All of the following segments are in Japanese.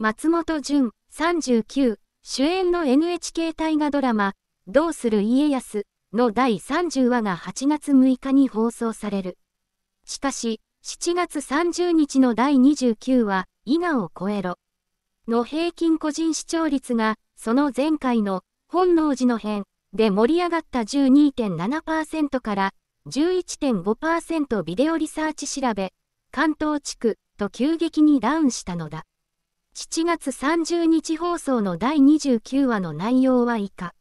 松本潤39主演の NHK 大河ドラマ「どうする家康」の第30話が8月6日に放送される。しかし、7月30日の第29話、伊賀を超えろ。の平均個人視聴率が、その前回の本能寺の変で盛り上がった12.7%から11.5%ビデオリサーチ調べ、関東地区と急激にダウンしたのだ。7月30日放送の第29話の内容は以下。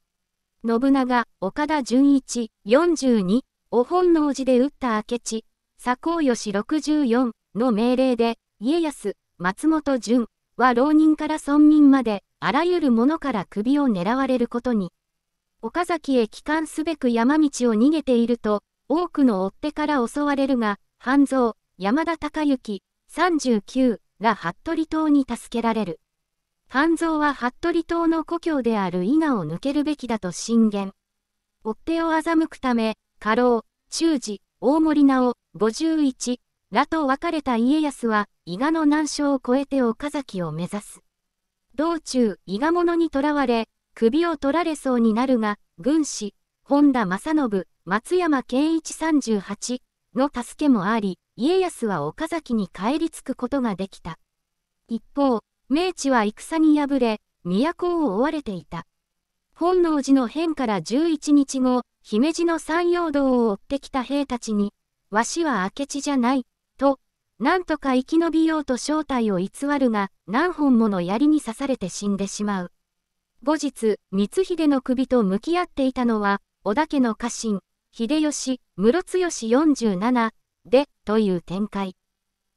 信長、岡田純一、42お本能寺で撃った明智、佐向義64の命令で、家康、松本潤は浪人から村民まで、あらゆるものから首を狙われることに。岡崎へ帰還すべく山道を逃げていると、多くの追っ手から襲われるが、半蔵、山田孝之、39が服部党に助けられる。半蔵は服部党の故郷である伊賀を抜けるべきだと進言。追っ手を欺くため、家老、中次、大森直、51らと別れた家康は、伊賀の難所を越えて岡崎を目指す。道中、伊賀者に囚われ、首を取られそうになるが、軍師、本田正信、松山健一38の助けもあり、家康は岡崎に帰り着くことができた。一方、明治は戦に敗れ、都を追われていた。本能寺の変から11日後、姫路の山陽道を追ってきた兵たちに、わしは明智じゃない、と、なんとか生き延びようと正体を偽るが、何本もの槍に刺されて死んでしまう。後日、光秀の首と向き合っていたのは、織田家の家臣、秀吉、室津吉47、で、という展開。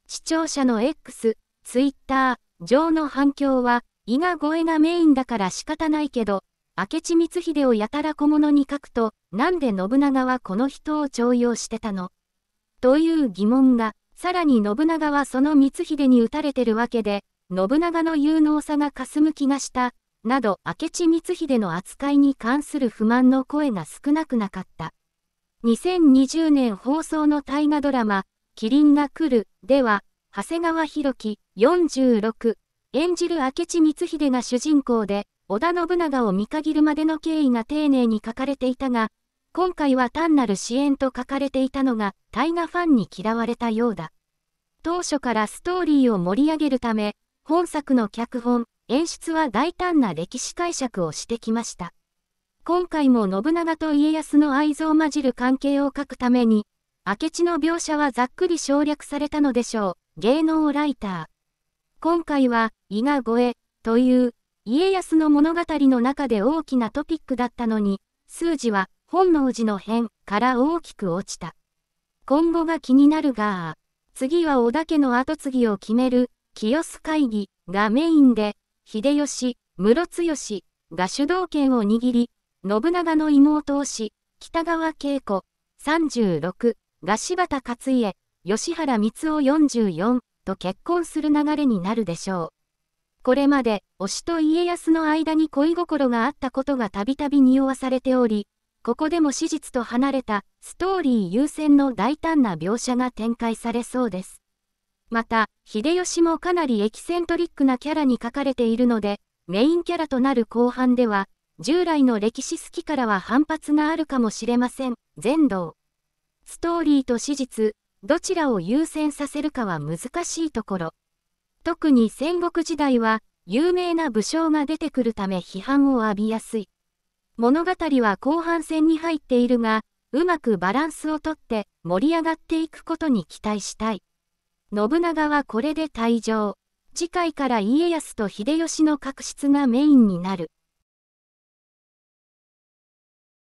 視聴者の X、Twitter 上の反響は、伊賀越えがメインだから仕方ないけど、明智光秀をやたら小物に書くと、なんで信長はこの人を重用してたのという疑問が、さらに信長はその光秀に打たれてるわけで、信長の有能さがかすむ気がした、など明智光秀の扱いに関する不満の声が少なくなかった。2020年放送の大河ドラマ、キリンが来るでは、長谷川博己46演じる明智光秀が主人公で、織田信長を見限るまでの経緯が丁寧に書かれていたが、今回は単なる支援と書かれていたのが、大河ファンに嫌われたようだ。当初からストーリーを盛り上げるため、本作の脚本、演出は大胆な歴史解釈をしてきました。今回も信長と家康の愛憎混じる関係を書くために、明智の描写はざっくり省略されたのでしょう。芸能ライター。今回は、伊賀越え、という、家康の物語の中で大きなトピックだったのに、数字は、本能寺の変から大きく落ちた。今後が気になるが、次は織田家の後継ぎを決める、清須会議がメインで、秀吉、室津吉が主導権を握り、信長の妹をし、北川景子、36が柴田勝家、吉原光男44と結婚する流れになるでしょう。これまで、推しと家康の間に恋心があったことがたびたび匂わされており、ここでも史実と離れたストーリー優先の大胆な描写が展開されそうです。また、秀吉もかなりエキセントリックなキャラに書かれているので、メインキャラとなる後半では、従来の歴史好きからは反発があるかもしれません。全道。ストーリーと史実、どちらを優先させるかは難しいところ。特に戦国時代は、有名な武将が出てくるため批判を浴びやすい。物語は後半戦に入っているが、うまくバランスをとって盛り上がっていくことに期待したい。信長はこれで退場。次回から家康と秀吉の確執がメインになる。